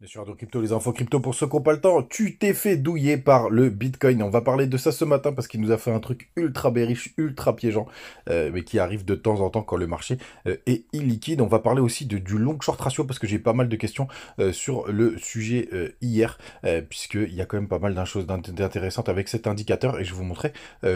Bien sûr, crypto, les infos crypto pour ceux qui n'ont pas le temps. Tu t'es fait douiller par le Bitcoin. On va parler de ça ce matin parce qu'il nous a fait un truc ultra bériche, ultra piégeant, euh, mais qui arrive de temps en temps quand le marché euh, est illiquide. On va parler aussi de, du long short ratio parce que j'ai pas mal de questions euh, sur le sujet hier, puisqu'il y a quand même pas mal d'un chose avec cet indicateur et je vais vous montrer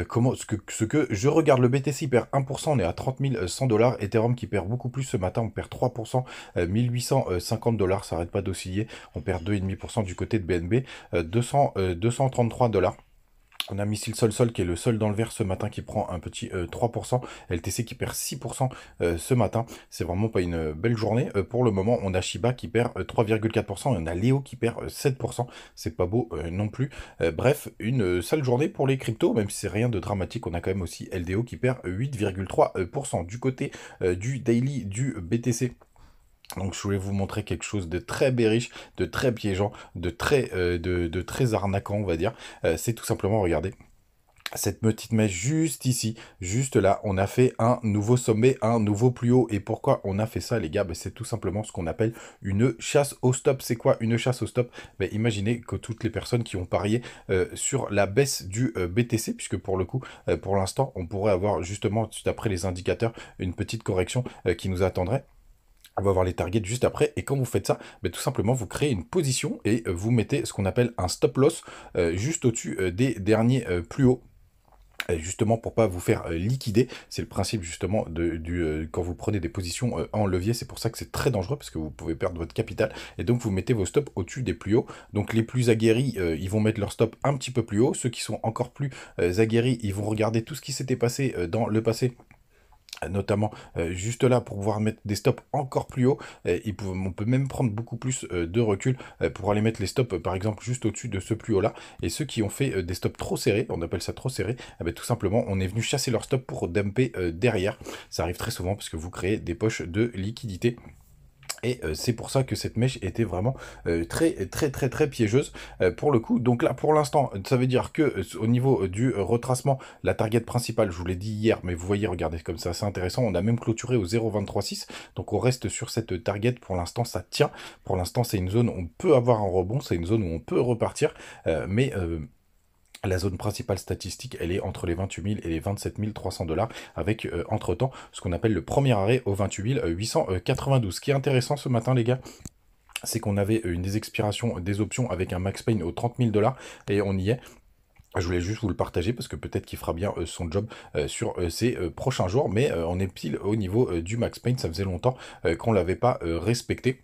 comment ce que, ce que je regarde. Le BTC perd 1%, on est à 30 100 dollars. Ethereum qui perd beaucoup plus ce matin, on perd 3%, 1850 dollars, ça arrête pas d'osciller on perd 2,5% du côté de BNB, 233 euh, euh, dollars. On a Missile Sol Sol qui est le seul dans le verre ce matin qui prend un petit 3%. Euh, LTC qui perd 6% ce matin. C'est vraiment pas une belle journée. pour le moment, on a Shiba qui perd 3,4%. On a Léo qui perd 7%. C'est pas beau non plus. bref, une sale journée pour les cryptos, même si c'est rien de dramatique. On a quand même aussi LDO qui perd 8,3%. Du côté du daily du BTC. Donc je voulais vous montrer quelque chose de très bériche, de très piégeant, de très, euh, de, très arnaquant, on va dire. Euh, c'est tout simplement, regardez, cette petite mèche juste ici, juste là, on a fait un nouveau sommet, un nouveau plus haut. Et pourquoi on a fait ça, les gars ben, C'est tout simplement ce qu'on appelle une chasse au stop. C'est quoi une chasse au stop ben, Imaginez que toutes les personnes qui ont parié euh, sur la baisse du BTC, puisque pour le coup, pour l'instant, on pourrait avoir justement, d'après après les indicateurs, une petite correction qui nous attendrait on va voir les targets juste après. Et quand vous faites ça, ben, tout simplement, vous créez une position et euh, vous mettez ce qu'on appelle un stop loss euh, juste au-dessus euh, des derniers plus hauts justement pour pas vous faire liquider. C'est le principe justement de, quand vous prenez des positions en levier, c'est pour ça que c'est très dangereux parce que vous pouvez perdre votre capital et donc vous mettez vos stops au-dessus des plus hauts. Donc les plus aguerris, ils vont mettre leur stop un petit peu plus haut. Ceux qui sont encore plus aguerris, ils vont regarder tout ce qui s'était passé dans le passé notamment euh, juste là pour pouvoir mettre des stops encore plus haut euh, on peut même prendre beaucoup plus euh, de recul pour aller mettre les stops par exemple juste au-dessus de ce plus haut là et ceux qui ont fait des stops trop serrés on appelle ça trop serré eh ben, tout simplement on est venu chasser leurs stops pour dumper derrière ça arrive très souvent parce que vous créez des poches de liquidité et euh, c'est pour ça que cette mèche était vraiment euh, très très très très piégeuse euh, pour le coup. Donc là pour l'instant, ça veut dire que au niveau du retracement, la target principale, je vous l'ai dit hier, mais vous voyez, regardez comme ça, c'est intéressant. On a même clôturé au 0,236. Donc on reste sur cette target. Pour l'instant, ça tient. Pour l'instant, c'est une zone où on peut avoir un rebond, c'est une zone où on peut repartir. mais la zone principale statistique, elle est entre les 28 000 et les 27 300 dollars, avec euh, entre-temps ce qu'on appelle le premier arrêt au 28 892. Ce qui est intéressant ce matin, les gars, c'est qu'on avait euh, une des expirations euh, des options avec un max pain aux 30 000 dollars et on y est. Je voulais juste vous le partager parce que peut-être qu'il fera bien son job sur ces prochains jours, mais on est pile au niveau du max pain, ça faisait longtemps qu'on ne l'avait pas respecté.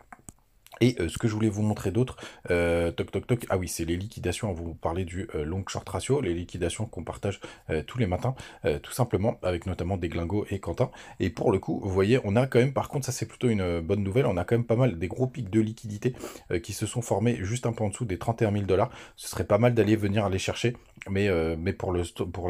Et euh, ce que je voulais vous montrer d'autre, euh, toc toc toc, ah oui, c'est les liquidations, vous parlez du euh, long short ratio, les liquidations qu'on partage tous les matins, tout simplement, avec notamment des glingos et Quentin. Et pour le coup, vous voyez, on a quand même, par contre, ça c'est plutôt une bonne nouvelle, on a quand même pas mal des gros pics de liquidités qui se sont formés juste un peu en dessous des 31 000 dollars. Ce serait pas mal d'aller venir les chercher, mais, mais pour l'instant, pour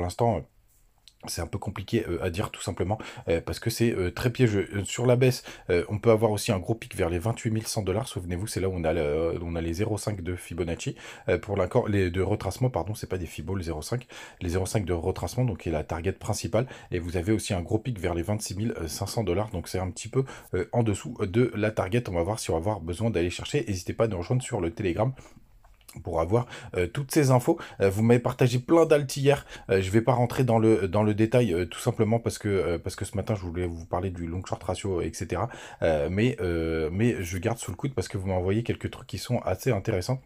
c'est un peu compliqué euh, à dire tout simplement euh, parce que c'est euh, très piégeux. Sur la baisse, on peut avoir aussi un gros pic vers les 28 100 dollars. Souvenez-vous, c'est là où on a, on a les 0,5 de Fibonacci pour l'accord les de retracement. Pardon, c'est pas des Fibo 0,5, les 0,5 de retracement donc qui est la target principale. Et vous avez aussi un gros pic vers les 26 500 dollars. Donc c'est un petit peu en dessous de la target. On va voir si on va avoir besoin d'aller chercher. N'hésitez pas à nous rejoindre sur le Telegram pour avoir euh, toutes ces infos. Euh, vous m'avez partagé plein d'alt hier. Euh, je vais pas rentrer dans le dans le détail euh, tout simplement parce que parce que ce matin je voulais vous parler du long short ratio etc. mais mais je garde sous le coude parce que vous m'envoyez quelques trucs qui sont assez intéressants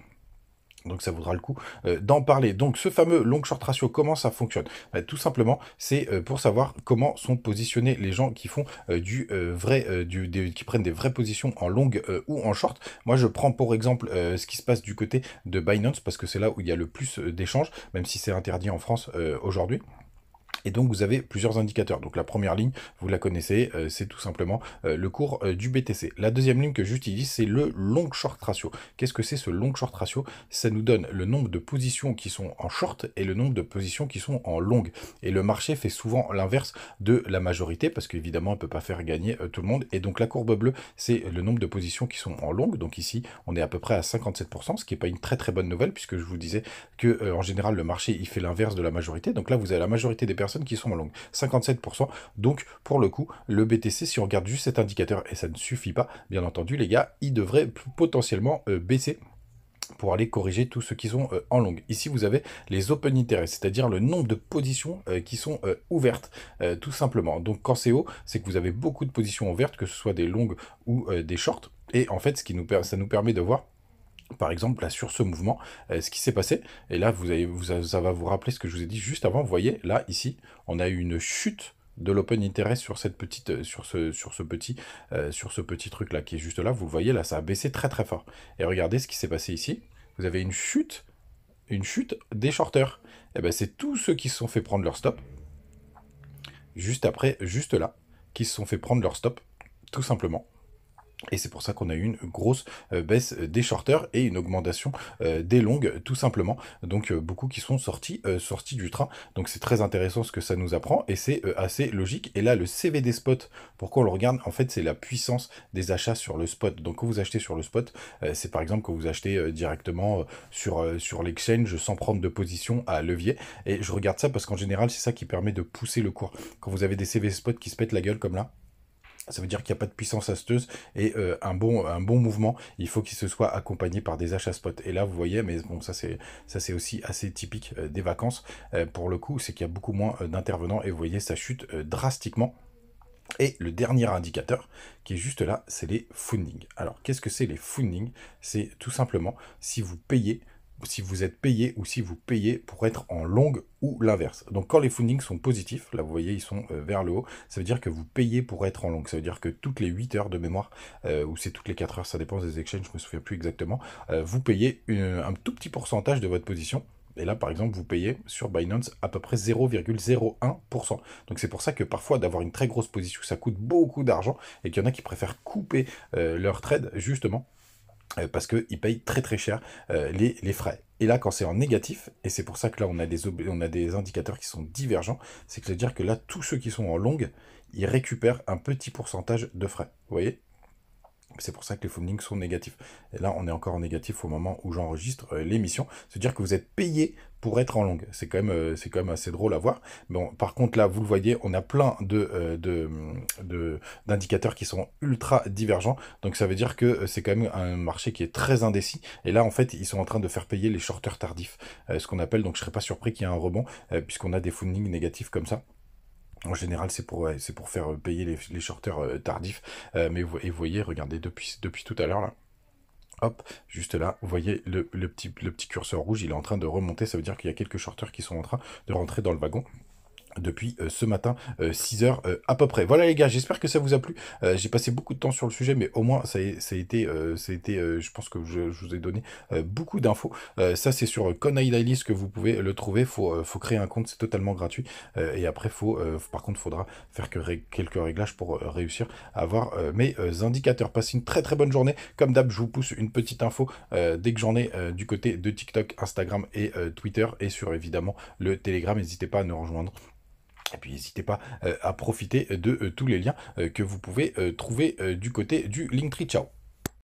donc ça vaudra le coup euh, d'en parler. Donc ce fameux long short ratio, comment ça fonctionne bah, Tout simplement, c'est euh, pour savoir comment sont positionnés les gens qui font euh, du vrai, qui prennent des vraies positions en longue ou en short. Moi, je prends pour exemple ce qui se passe du côté de Binance parce que c'est là où il y a le plus d'échanges, même si c'est interdit en France aujourd'hui. Et donc vous avez plusieurs indicateurs. Donc la première ligne, vous la connaissez, euh, c'est tout simplement euh, le cours euh, du BTC. La deuxième ligne que j'utilise, c'est le long short ratio. Qu'est-ce que c'est ce long short ratio Ça nous donne le nombre de positions qui sont en short et le nombre de positions qui sont en longue. Et le marché fait souvent l'inverse de la majorité parce qu'évidemment, on ne peut pas faire gagner tout le monde. Et donc la courbe bleue, c'est le nombre de positions qui sont en longue. Donc ici, on est à peu près à 57%, ce qui n'est pas une très très bonne nouvelle puisque je vous disais que en général, le marché, il fait l'inverse de la majorité. Donc là, vous avez la majorité des personnes qui sont en longue. 57%. Donc, pour le coup, le BTC, si on regarde juste cet indicateur, et ça ne suffit pas, bien entendu, les gars, il devrait potentiellement euh, baisser pour aller corriger tout ceux qui sont euh, en longue. Ici, vous avez les open interest, c'est-à-dire le nombre de positions euh, qui sont ouvertes, tout simplement. Donc, quand c'est haut, c'est que vous avez beaucoup de positions ouvertes, que ce soit des longues ou des shorts. Et en fait, ce qui nous, ça nous permet de voir par exemple, là, sur ce mouvement, euh, ce qui s'est passé. Et là, vous avez, vous, ça va vous rappeler ce que je vous ai dit juste avant. Vous voyez, là, ici, on a eu une chute de l'open interest sur cette petite euh, sur ce sur ce petit euh, sur ce petit truc là qui est juste là vous voyez là ça a baissé très très fort et regardez ce qui s'est passé ici vous avez une chute une chute des shorteurs et eh ben c'est tous ceux qui se sont fait prendre leur stop juste après juste là qui se sont fait prendre leur stop tout simplement et c'est pour ça qu'on a eu une grosse euh, baisse euh, des shorters et une augmentation euh, des longues, tout simplement. Donc beaucoup qui sont sortis, du train. Donc c'est très intéressant ce que ça nous apprend et c'est assez logique. Et là, le CV des spots pourquoi on le regarde En fait, c'est la puissance des achats sur le spot. Donc quand vous achetez sur le spot, c'est par exemple quand vous achetez directement sur, sur l'exchange sans prendre de position à levier. Et je regarde ça parce qu'en général, c'est ça qui permet de pousser le cours. Quand vous avez des CV spots qui se pètent la gueule comme là, ça veut dire qu'il n'y a pas de puissance asteuse et euh, un, bon, un bon mouvement, il faut qu'il se soit accompagné par des achats spot. Et là, vous voyez, mais bon, ça c'est ça c'est aussi assez typique euh, des vacances. Euh, pour le coup, c'est qu'il y a beaucoup moins d'intervenants et vous voyez, ça chute drastiquement. Et le dernier indicateur qui est juste là, c'est les funding. Alors, qu'est-ce que c'est les funding C'est tout simplement si vous payez si vous êtes payé ou si vous payez pour être en longue ou l'inverse. Donc quand les fundings sont positifs, là vous voyez ils sont euh, vers le haut, ça veut dire que vous payez pour être en longue. Ça veut dire que toutes les 8 heures de mémoire, euh, ou c'est toutes les 4 heures, ça dépend des exchanges, je me souviens plus exactement, euh, vous payez un tout petit pourcentage de votre position. Et là, par exemple, vous payez sur Binance à peu près 0,01%. Donc c'est pour ça que parfois d'avoir une très grosse position, ça coûte beaucoup d'argent et qu'il y en a qui préfèrent couper leur trade justement euh, parce qu'ils payent très très cher euh, les, frais. Et là, quand c'est en négatif, et c'est pour ça que là, on a des, on a des indicateurs qui sont divergents, c'est que ça à dire que là, tous ceux qui sont en longue, ils récupèrent un petit pourcentage de frais. Vous voyez c'est pour ça que les fundings sont négatifs. Et là, on est encore en négatif au moment où j'enregistre euh, l'émission. C'est-à-dire que vous êtes payé pour être en longue. C'est quand, même, euh, c'est quand même assez drôle à voir. Bon, par contre, là, vous le voyez, on a plein euh, de, de, d'indicateurs qui sont ultra divergents. Donc, ça veut dire que c'est quand même un marché qui est très indécis. Et là, en fait, ils sont en train de faire payer les shorteurs tardifs, ce qu'on appelle. Donc, je serais pas surpris qu'il y ait un rebond, puisqu'on a des fundings négatifs comme ça. En général, c'est pour, pour faire euh, payer les, les shorters euh, tardifs. Euh, mais vous, voyez, regardez, depuis, depuis tout à l'heure, là, Hop, juste là, vous voyez le, petit, le petit curseur rouge, il est en train de remonter, ça veut dire qu'il y a quelques shorters qui sont en train de rentrer dans le wagon depuis euh, ce matin, 6 euh, h euh, à peu près. Voilà les gars, j'espère que ça vous a plu. J'ai passé beaucoup de temps sur le sujet, mais au moins ça, a, été, ça été je pense que je, vous ai donné beaucoup d'infos. ça c'est sur Conaidalis que vous pouvez le trouver. il faut créer un compte, c'est totalement gratuit. et après, faut, par contre, il faudra faire quelques réglages pour réussir à avoir mes indicateurs. Passez une très très bonne journée. Comme d'hab, je vous pousse une petite info dès que j'en ai du côté de TikTok, Instagram et Twitter et sur évidemment le Telegram. N'hésitez pas à nous rejoindre. Et puis n'hésitez pas euh, à profiter de euh, tous les liens euh, que vous pouvez trouver du côté du Linktree. Ciao